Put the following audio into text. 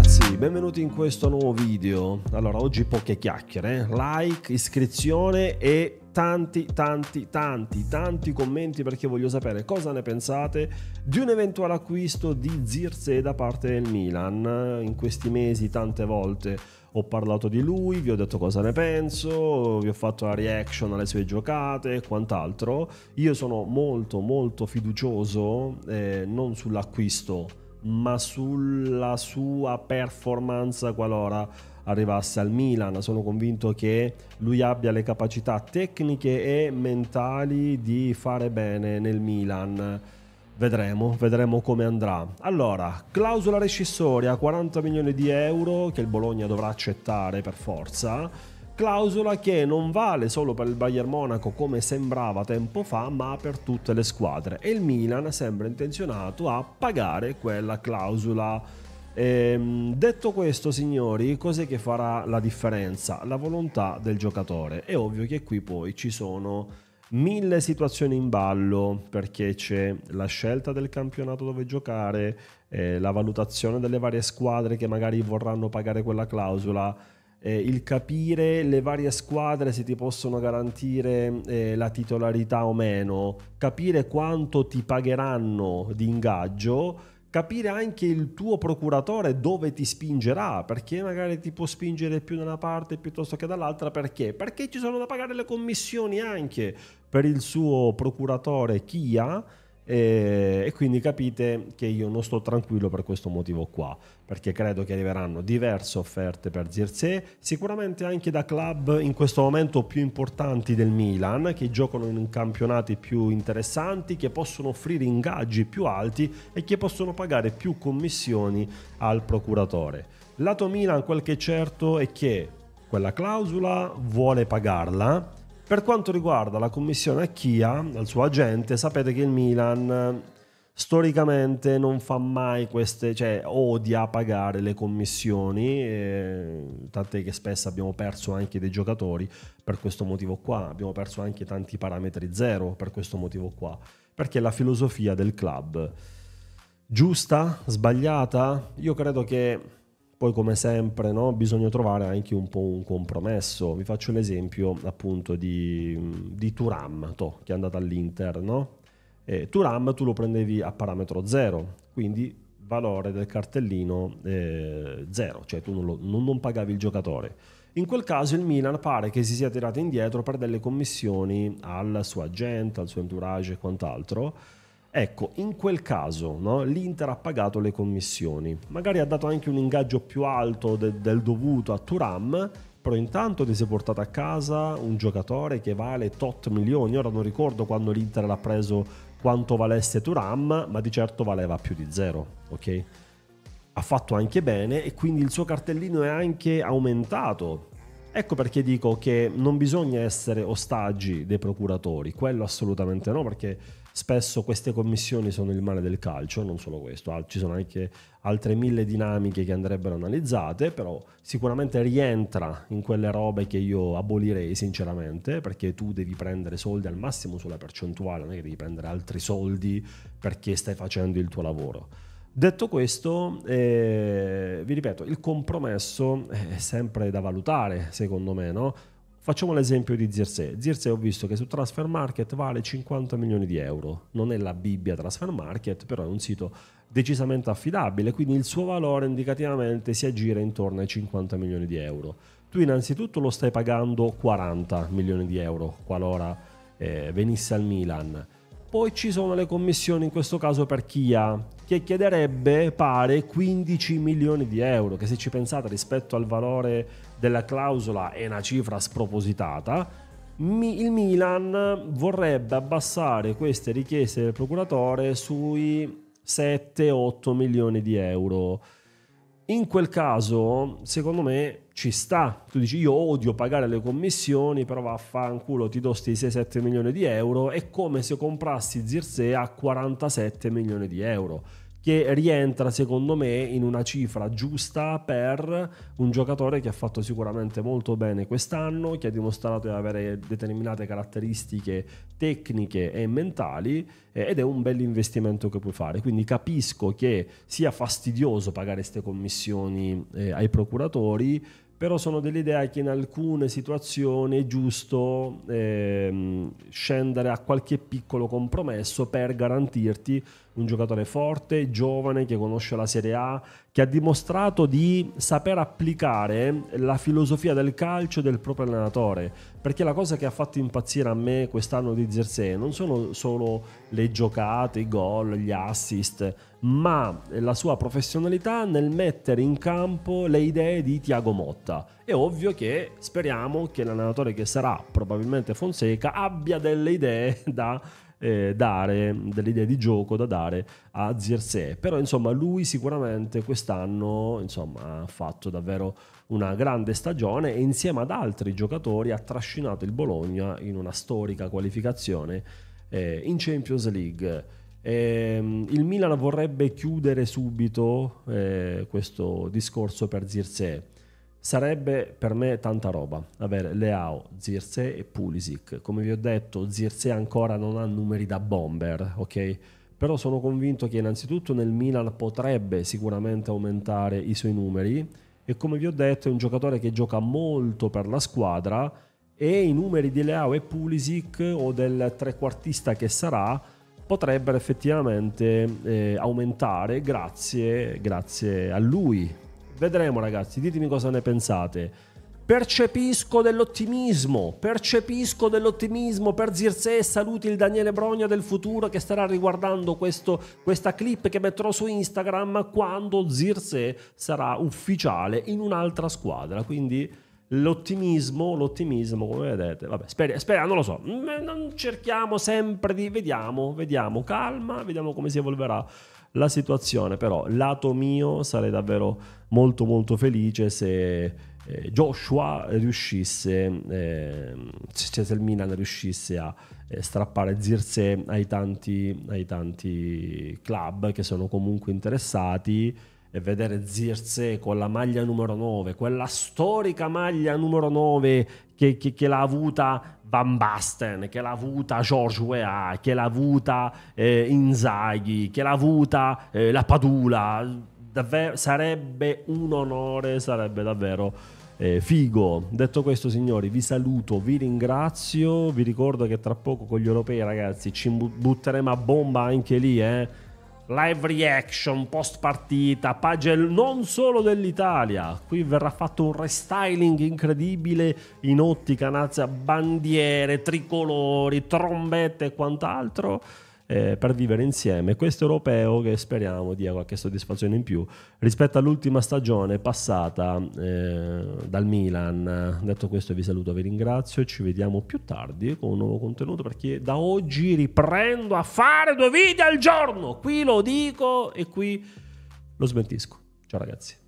ragazzi, benvenuti in questo nuovo video. Allora, oggi poche chiacchiere, eh. like, iscrizione e tanti, tanti, tanti, tanti commenti perché voglio sapere cosa ne pensate di un eventuale acquisto di Zirze da parte del Milan. In questi mesi tante volte ho parlato di lui, vi ho detto cosa ne penso, vi ho fatto la reaction alle sue giocate e quant'altro. Io sono molto, molto fiducioso eh, non sull'acquisto ma sulla sua performance qualora arrivasse al Milan. Sono convinto che lui abbia le capacità tecniche e mentali di fare bene nel Milan. Vedremo, vedremo come andrà. Allora, clausola rescissoria 40 milioni di euro che il Bologna dovrà accettare per forza clausola che non vale solo per il Bayern Monaco come sembrava tempo fa, ma per tutte le squadre e il Milan sembra intenzionato a pagare quella clausola. Ehm, detto questo, signori, cos'è che farà la differenza? La volontà del giocatore. È ovvio che qui poi ci sono mille situazioni in ballo perché c'è la scelta del campionato dove giocare, eh, la valutazione delle varie squadre che magari vorranno pagare quella clausola eh, il capire le varie squadre se ti possono garantire eh, la titolarità o meno, capire quanto ti pagheranno di ingaggio, capire anche il tuo procuratore dove ti spingerà, perché magari ti può spingere più da una parte piuttosto che dall'altra, perché? Perché ci sono da pagare le commissioni anche per il suo procuratore Chia e, eh, e, quindi capite che io non sto tranquillo per questo motivo qua, perché credo che arriveranno diverse offerte per Zirze, sicuramente anche da club in questo momento più importanti del Milan, che giocano in campionati più interessanti, che possono offrire ingaggi più alti e che possono pagare più commissioni al procuratore. Lato Milan quel che è certo è che quella clausola vuole pagarla per quanto riguarda la commissione a Chia, al suo agente, sapete che il Milan storicamente non fa mai queste, cioè odia pagare le commissioni, eh, tant'è che spesso abbiamo perso anche dei giocatori per questo motivo qua, abbiamo perso anche tanti parametri zero per questo motivo qua, perché è la filosofia del club. Giusta? Sbagliata? Io credo che poi come sempre no, bisogna trovare anche un po' un compromesso. Vi faccio l'esempio appunto di, di Turam to, che è andato all'Inter. No? Eh, Turam tu lo prendevi a parametro 0, quindi valore del cartellino 0, eh, cioè tu non, lo, non, non pagavi il giocatore. In quel caso il Milan pare che si sia tirato indietro per delle commissioni al suo agente, al suo entourage e quant'altro Ecco, in quel caso no, l'Inter ha pagato le commissioni, magari ha dato anche un ingaggio più alto de- del dovuto a Turam, però intanto ti sei portato a casa un giocatore che vale tot milioni, ora non ricordo quando l'Inter l'ha preso quanto valesse Turam, ma di certo valeva più di zero, ok? Ha fatto anche bene e quindi il suo cartellino è anche aumentato Ecco perché dico che non bisogna essere ostaggi dei procuratori, quello assolutamente no, perché spesso queste commissioni sono il male del calcio, non solo questo, ci sono anche altre mille dinamiche che andrebbero analizzate, però sicuramente rientra in quelle robe che io abolirei sinceramente, perché tu devi prendere soldi al massimo sulla percentuale, non è che devi prendere altri soldi perché stai facendo il tuo lavoro. Detto questo, eh, vi ripeto, il compromesso è sempre da valutare, secondo me, no? Facciamo l'esempio di Zirse. Zirse ho visto che su Transfer Market vale 50 milioni di euro. Non è la Bibbia Transfer Market, però è un sito decisamente affidabile, quindi il suo valore indicativamente si aggira intorno ai 50 milioni di euro. Tu innanzitutto lo stai pagando 40 milioni di euro qualora eh, venisse al Milan poi ci sono le commissioni in questo caso per Kia, che chiederebbe pare 15 milioni di euro, che se ci pensate rispetto al valore della clausola è una cifra spropositata. Il Milan vorrebbe abbassare queste richieste del procuratore sui 7-8 milioni di euro in quel caso, secondo me, ci sta. Tu dici, io odio pagare le commissioni, però vaffanculo, ti do sti 6-7 milioni di euro, è come se comprassi Zirze a 47 milioni di euro che rientra secondo me in una cifra giusta per un giocatore che ha fatto sicuramente molto bene quest'anno, che ha dimostrato di avere determinate caratteristiche tecniche e mentali eh, ed è un bel investimento che puoi fare. Quindi capisco che sia fastidioso pagare queste commissioni eh, ai procuratori, però sono dell'idea che in alcune situazioni è giusto ehm, scendere a qualche piccolo compromesso per garantirti un giocatore forte, giovane, che conosce la Serie A, che ha dimostrato di saper applicare la filosofia del calcio del proprio allenatore. Perché la cosa che ha fatto impazzire a me quest'anno di Zerzé non sono solo le giocate, i gol, gli assist, ma la sua professionalità nel mettere in campo le idee di Tiago Motta. È ovvio che speriamo che l'allenatore che sarà, probabilmente Fonseca, abbia delle idee da eh, dare, delle idee di gioco da dare a Zirze. Però insomma lui sicuramente quest'anno insomma, ha fatto davvero una grande stagione e insieme ad altri giocatori ha trascinato il Bologna in una storica qualificazione eh, in Champions League. Eh, il Milan vorrebbe chiudere subito eh, questo discorso per Zirze Sarebbe per me tanta roba avere Leao, Zirze e Pulisic. Come vi ho detto, Zirze ancora non ha numeri da bomber, ok? Però sono convinto che innanzitutto nel Milan potrebbe sicuramente aumentare i suoi numeri e come vi ho detto è un giocatore che gioca molto per la squadra e i numeri di Leao e Pulisic o del trequartista che sarà potrebbero effettivamente eh, aumentare grazie, grazie a lui Vedremo ragazzi, ditemi cosa ne pensate. Percepisco dell'ottimismo, percepisco dell'ottimismo per Zirze saluti il Daniele Brogna del futuro che starà riguardando questo, questa clip che metterò su Instagram quando Zirze sarà ufficiale in un'altra squadra. Quindi l'ottimismo, l'ottimismo come vedete, vabbè, spera, spera, non lo so, mm, non cerchiamo sempre di, vediamo, vediamo, calma, vediamo come si evolverà la situazione, però lato mio sarei davvero molto molto felice se eh, Joshua riuscisse, eh, cioè se il Milan riuscisse a eh, strappare Zirze ai tanti, ai tanti club che sono comunque interessati e vedere Zirze con la maglia numero 9, quella storica maglia numero 9 che, che, che l'ha avuta Van Basten, che l'ha avuta George Weah, che l'ha avuta eh, Inzaghi, che l'ha avuta eh, la Padula, davvero, sarebbe un onore, sarebbe davvero... Eh, figo, detto questo signori vi saluto, vi ringrazio, vi ricordo che tra poco con gli europei ragazzi ci butteremo a bomba anche lì eh live reaction, post partita, pagel non solo dell'Italia. Qui verrà fatto un restyling incredibile in ottica nazia, bandiere, tricolori, trombette e quant'altro eh, per vivere insieme questo europeo che speriamo dia qualche soddisfazione in più rispetto all'ultima stagione passata eh, dal Milan. Detto questo vi saluto, vi ringrazio e ci vediamo più tardi con un nuovo contenuto perché da oggi riprendo a fare due video al giorno. Qui lo dico e qui lo smentisco. Ciao ragazzi.